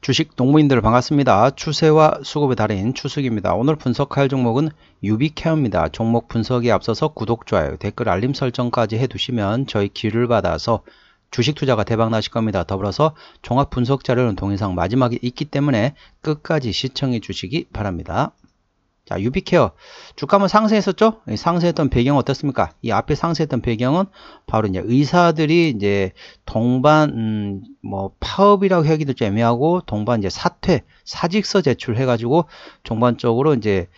주식 농부인들 반갑습니다. 추세와 수급의 달인 추석입니다 오늘 분석할 종목은 유비케어입니다. 종목 분석에 앞서서 구독, 좋아요, 댓글, 알림 설정까지 해두시면 저희 기를 받아서 주식 투자가 대박 나실 겁니다. 더불어서 종합 분석 자료는 동영상 마지막에 있기 때문에 끝까지 시청해 주시기 바랍니다. 자, 유비케어. 주가은 상승했었죠? 상승했던 배경 어떻습니까? 이 앞에 상승했던 배경은 바로 이제 의사들이 이제 동반, 음, 뭐, 파업이라고 하기도 좀 애매하고, 동반 이제 사퇴, 사직서 제출해가지고, 종반적으로 이제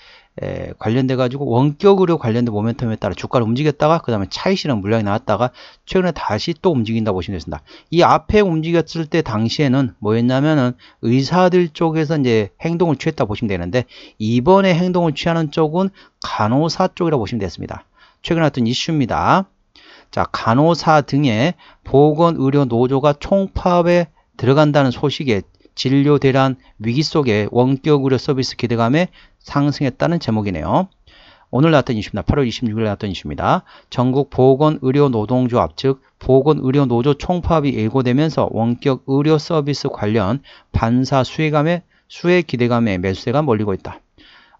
에, 예, 관련돼 가지고 원격으로 관련된 모멘텀에 따라 주가를 움직였다가 그 다음에 차익실현 물량이 나왔다가 최근에 다시 또 움직인다 보시면 되습니다이 앞에 움직였을 때 당시에는 뭐였냐면은 의사들 쪽에서 이제 행동을 취했다 보시면 되는데 이번에 행동을 취하는 쪽은 간호사 쪽이라고 보시면 됐습니다 최근에 어떤 이슈입니다. 자, 간호사 등의 보건의료 노조가 총파업에 들어간다는 소식에 진료 대란 위기 속에 원격 의료 서비스 기대감에 상승했다는 제목이네요. 오늘 나왔던 이슈입니다. 8월 26일 나왔던 이슈입니다. 전국 보건의료노동조합 즉 보건의료노조 총파업이 예고되면서 원격 의료 서비스 관련 반사 수혜감에 수혜 기대감에 매수세가 몰리고 있다.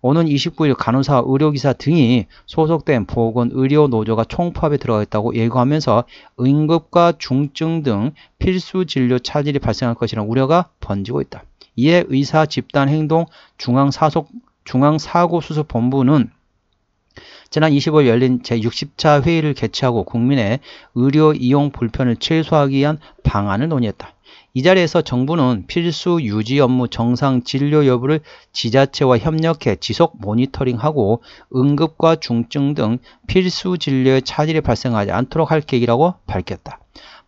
오는 29일 간호사, 의료기사 등이 소속된 보건의료노조가 총파업에 들어갔다고 가 예고하면서 응급과 중증 등 필수 진료 차질이 발생할 것이라는 우려가 번지고 있다. 이에 의사 집단 행동 중앙사속 중앙사고수습본부는 지난 25일 열린 제60차 회의를 개최하고 국민의 의료 이용 불편을 최소화하기 위한 방안을 논의했다. 이 자리에서 정부는 필수 유지 업무 정상 진료 여부를 지자체와 협력해 지속 모니터링하고 응급과 중증 등 필수 진료의 차질이 발생하지 않도록 할 계획이라고 밝혔다.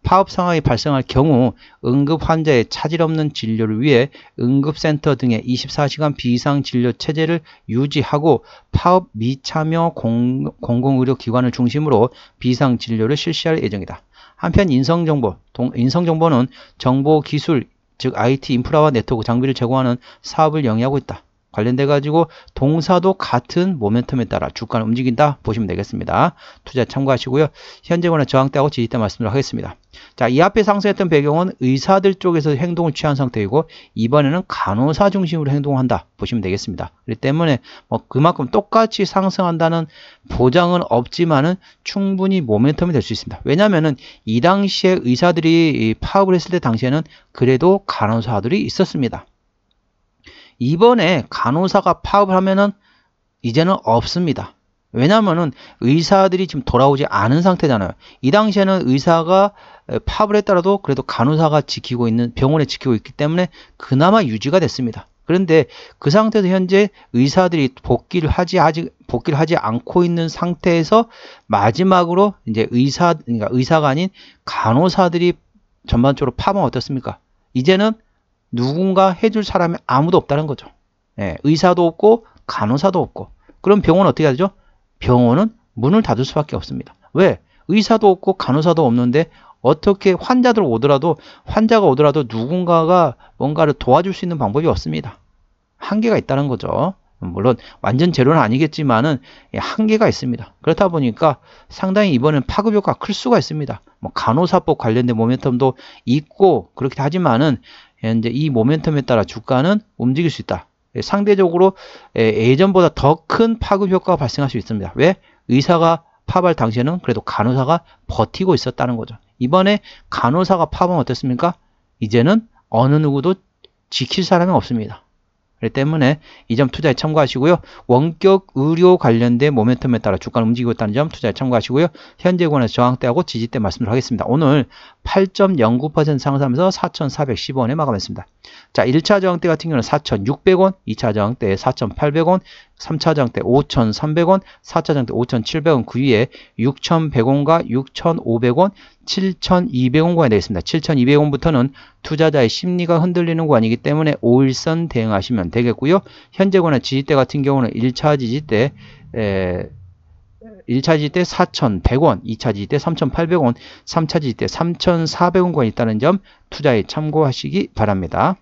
파업 상황이 발생할 경우 응급 환자의 차질 없는 진료를 위해 응급센터 등의 24시간 비상 진료 체제를 유지하고 파업 미참여 공, 공의료기관을 중심으로 비상 진료를 실시할 예정이다. 한편 인성정보, 동, 인성정보는 정보기술, 즉 IT 인프라와 네트워크 장비를 제공하는 사업을 영위하고 있다. 관련돼 가지고 동사도 같은 모멘텀에 따라 주가는 움직인다 보시면 되겠습니다. 투자 참고하시고요. 현재 원의 저항대하고 지지대 말씀을 하겠습니다. 자, 이 앞에 상승했던 배경은 의사들 쪽에서 행동을 취한 상태이고 이번에는 간호사 중심으로 행동한다 보시면 되겠습니다. 그렇기 때문에 뭐 그만큼 똑같이 상승한다는 보장은 없지만은 충분히 모멘텀이 될 수 있습니다. 왜냐면은 이 당시에 의사들이 파업을 했을 때 당시에는 그래도 간호사들이 있었습니다. 이번에 간호사가 파업을 하면은 이제는 없습니다. 왜냐면은 의사들이 지금 돌아오지 않은 상태잖아요. 이 당시에는 의사가 파업을 했더라도 그래도 간호사가 지키고 있는 병원에 지키고 있기 때문에 그나마 유지가 됐습니다. 그런데 그 상태에서 현재 의사들이 복귀를 하지 아직 복귀를 하지 않고 있는 상태에서 마지막으로 이제 의사 그러니까 의사가 아닌 간호사들이 전반적으로 파은 어떻습니까? 이제는 누군가 해줄 사람이 아무도 없다는 거죠. 예, 의사도 없고 간호사도 없고 그럼 병원 은 어떻게 하죠? 병원은 문을 닫을 수밖에 없습니다. 왜? 의사도 없고 간호사도 없는데 어떻게 환자들 오더라도 환자가 오더라도 누군가가 뭔가를 도와줄 수 있는 방법이 없습니다. 한계가 있다는 거죠. 물론 완전 제로는 아니겠지만은 예, 한계가 있습니다. 그렇다 보니까 상당히 이번엔 파급 효과가 클 수가 있습니다. 뭐 간호사법 관련된 모멘텀도 있고 그렇게 하지만은 예, 이제 이 모멘텀에 따라 주가는 움직일 수 있다. 예, 상대적으로 예, 예전보다 더 큰 파급 효과가 발생할 수 있습니다. 왜? 의사가 파발 당시에는 그래도 간호사가 버티고 있었다는 거죠. 이번에 간호사가 파면 어땠습니까? 이제는 어느 누구도 지킬 사람이 없습니다. 때문에 이 점 투자에 참고하시고요. 원격 의료 관련된 모멘텀에 따라 주가는 움직이고 있다는 점 투자에 참고하시고요. 현재 권에서 저항대하고 지지대 말씀을 하겠습니다. 오늘 8.09% 상승하면서 4,410원에 마감했습니다. 자, 1차 저항대 같은 경우는 4,600원, 2차 저항대 4,800원, 3차장 때 5,300원, 4차장 때 5,700원, 그 위에 6,100원과 6,500원, 7,200원과 되어 있습니다. 7,200원부터는 투자자의 심리가 흔들리는 구간이기 때문에 5일선 대응하시면 되겠고요. 현재 권한 지지대 같은 경우는 1차 지지대 에, 1차 지지대 4,100원, 2차 지지대 3,800원, 3차 지지대 3 4 0 0원권 있다는 점 투자에 참고하시기 바랍니다.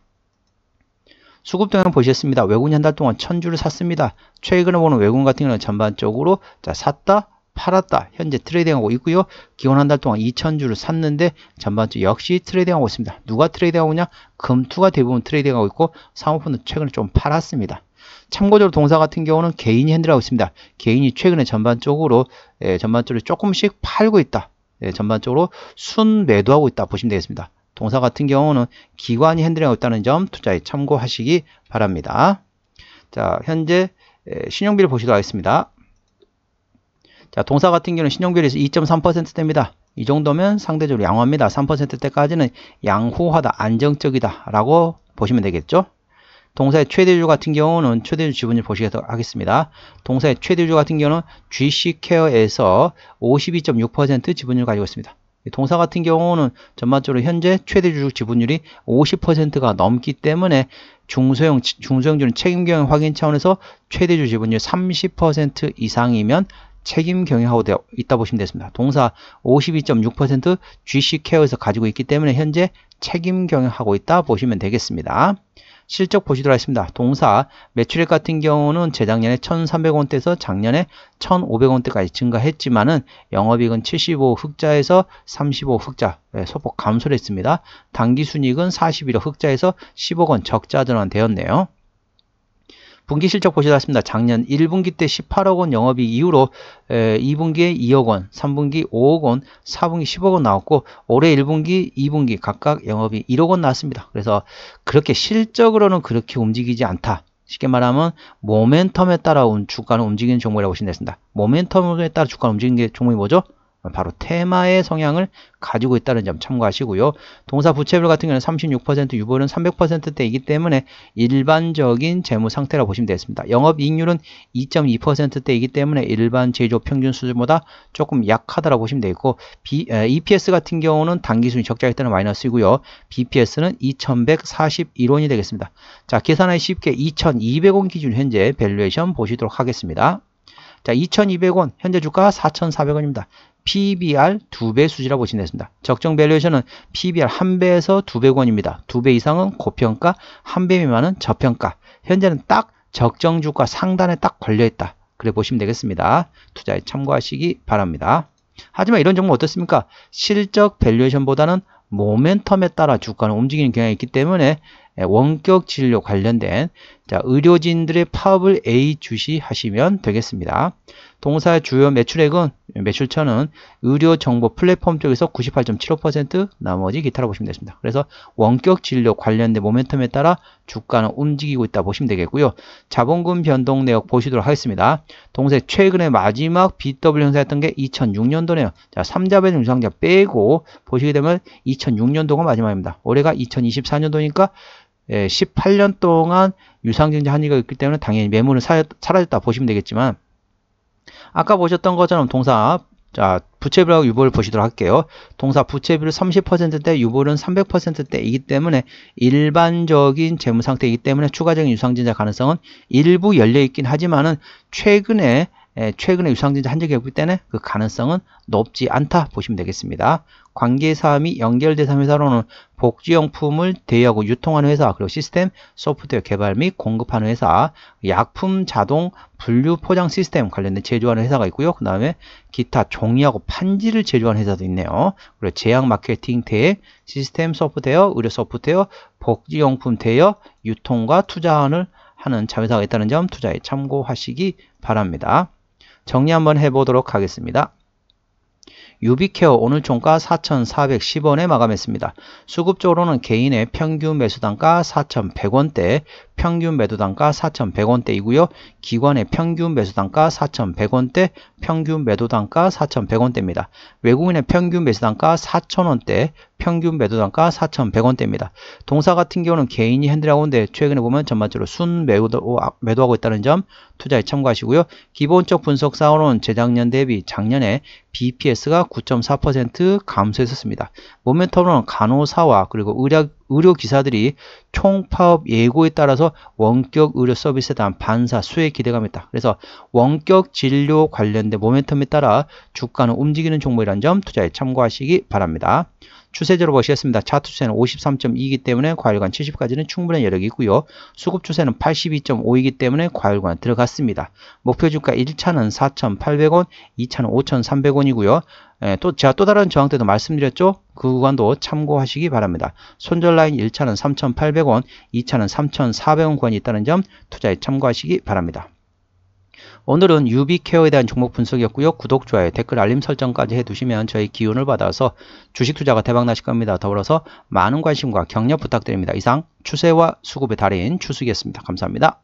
수급동향 보셨습니다. 외국인 한 달 동안 천주를 샀습니다. 최근에 보는 외국인 같은 경우는 전반적으로 자 샀다 팔았다 현재 트레이딩하고 있고요. 기온 한 달 동안 2천주를 샀는데 전반적으로 역시 트레이딩하고 있습니다. 누가 트레이딩하고 있냐? 금투가 대부분 트레이딩하고 있고 상호펀은 최근에 좀 팔았습니다. 참고적으로 동사 같은 경우는 개인이 핸들하고 있습니다. 개인이 최근에 전반적으로 예, 전반적으로 조금씩 팔고 있다. 예, 전반적으로 순매도하고 있다 보시면 되겠습니다. 동사 같은 경우는 기관이 핸들링하고 있다는 점 투자에 참고하시기 바랍니다. 자, 현재 신용비를 보시도록 하겠습니다. 자, 동사 같은 경우는 신용비율에서 2 3됩니다이 정도면 상대적으로 양호합니다. 3%대까지는 양호하다, 안정적이다 라고 보시면 되겠죠. 동사의 최대주 같은 경우는 최대주 지분율 보시도록 하겠습니다. 동사의 최대주 같은 경우는 GC케어에서 52.6% 지분율 가지고 있습니다. 동사 같은 경우는 전반적으로 현재 최대 주주 지분율이 50%가 넘기 때문에 중소형 중소형주는 책임 경영 확인 차원에서 최대 주주 지분율 30% 이상이면 책임 경영하고 되어 있다 보시면 되겠습니다. 동사 52.6% GC 케어에서 가지고 있기 때문에 현재 책임 경영하고 있다 보시면 되겠습니다. 실적 보시도록 하겠습니다. 동사 매출액 같은 경우는 재작년에 1,300원대에서 작년에 1,500원대까지 증가했지만은 영업이익은 75 흑자에서 35 흑자 예, 소폭 감소를 했습니다. 당기순이익은 41억 흑자에서 10억원 적자 전환되었네요. 분기 실적 보시다시피 작년 1분기 때 18억 원영업이 이후로 2분기에 2억 원, 3분기 5억 원, 4분기 10억 원 나왔고 올해 1분기, 2분기 각각 영업이 1억 원 나왔습니다. 그래서 그렇게 실적으로는 그렇게 움직이지 않다. 쉽게 말하면 모멘텀에 따라 주가는 움직이는 종목이라고 보시면 되겠습니다. 모멘텀에 따라 주가는 움직이는 게 종목이 뭐죠? 바로 테마의 성향을 가지고 있다는 점 참고하시고요. 동사 부채별 같은 경우는 36% 유보율은 300%대이기 때문에 일반적인 재무 상태라고 보시면 되겠습니다. 영업이익률은 2.2%대이기 때문에 일반 제조 평균 수준보다 조금 약하다라고 보시면 되겠고 B, EPS 같은 경우는 단기순이 적자일 때는 마이너스이고요. BPS는 2141원이 되겠습니다. 자 계산하기 쉽게 2200원 기준 현재 밸류에이션 보시도록 하겠습니다. 자, 2200원, 현재 주가 4,400원입니다. PBR 두 배 수지라고 보시면 되습니다 적정 밸류에이션은 PBR 한 배에서 두배 권입니다. 두 배 이상은 고평가, 한 배 미만은 저평가. 현재는 딱 적정 주가 상단에 딱 걸려 있다. 그래 보시면 되겠습니다. 투자에 참고하시기 바랍니다. 하지만 이런 종목 어떻습니까? 실적 밸류에이션보다는 모멘텀에 따라 주가는 움직이는 경향이 있기 때문에 예, 원격 진료 관련된 의료진들의 파업을 A 주시하시면 되겠습니다. 동사 주요 매출액은 매출처는 의료 정보 플랫폼 쪽에서 98.75% 나머지 기타라고 보시면 되겠습니다. 그래서 원격 진료 관련된 모멘텀에 따라 주가는 움직이고 있다 보시면 되겠고요. 자본금 변동 내역 보시도록 하겠습니다. 동세 최근에 마지막 BW 행사였던게 2006년도네요. 자, 3자배 정상자 빼고 보시게 되면 2006년도가 마지막입니다. 올해가 2024년도니까 18년 예, 동안 유상증자 한의가 있기 때문에 당연히 매물은 사라졌다 보시면 되겠지만 아까 보셨던 것처럼 동사 자부채비라고 아, 유보를 보시도록 할게요. 동사 부채비를 30%대 유보율 300%대이기 때문에 일반적인 재무 상태이기 때문에 추가적인 유상증자 가능성은 일부 열려 있긴 하지만은 최근에 예, 최근에 유상증자 한적이 없기 때문에그 가능성은 높지 않다 보시면 되겠습니다. 관계사항이 연결대상 회사로는 복지용품을 대여하고 유통하는 회사, 그리고 시스템, 소프트웨어 개발 및 공급하는 회사, 약품 자동 분류 포장 시스템 관련된 제조하는 회사가 있고요. 그 다음에 기타 종이하고 판지를 제조하는 회사도 있네요. 그리고 제약 마케팅 대행, 시스템 소프트웨어, 의료 소프트웨어, 복지용품 대여, 유통과 투자하는 하는 자회사가 있다는 점 투자에 참고하시기 바랍니다. 정리 한번 해보도록 하겠습니다. 유비케어 오늘 종가 4,410원에 마감했습니다. 수급적으로는 개인의 평균 매수단가 4,100원대 평균 매도 단가 4,100원대이고요. 기관의 평균 매수 단가 4,100원대, 평균 매도 단가 4,100원대입니다. 외국인의 평균 매수 단가 4,000원대, 평균 매도 단가 4,100원대입니다. 동사 같은 경우는 개인이 핸들하고 있는데 최근에 보면 전반적으로 순 매도, 매도하고 있다는 점 투자에 참고하시고요. 기본적 분석 상으로는 재작년 대비 작년에 BPS가 9.4% 감소했었습니다. 모멘텀은 간호사와 그리고 의학, 의료 기사들이 총파업 예고에 따라서 원격 의료 서비스에 대한 반사 수의 기대감이 있다. 그래서 원격 진료 관련된 모멘텀에 따라 주가는 움직이는 종목이라는점 투자에 참고하시기 바랍니다. 추세적로 보시겠습니다. 차트 추세는 53.2이기 때문에 과열관 70까지는 충분한 여력이 있고요. 수급 추세는 82.5이기 때문에 과열관 들어갔습니다. 목표 주가 1차는 4,800원, 2차는 5,300원이고요. 예, 또 제가 또 다른 저항 때도 말씀드렸죠. 그 구간도 참고하시기 바랍니다. 손절 라인 1차는 3,800원, 2차는 3,400원 구간이 있다는 점 투자에 참고하시기 바랍니다. 오늘은 유비케어에 대한 종목 분석이었고요. 구독, 좋아요, 댓글, 알림 설정까지 해두시면 저희 기운을 받아서 주식 투자가 대박나실 겁니다. 더불어서 많은 관심과 격려 부탁드립니다. 이상 추세와 수급의 달인 추수기였습니다. 감사합니다.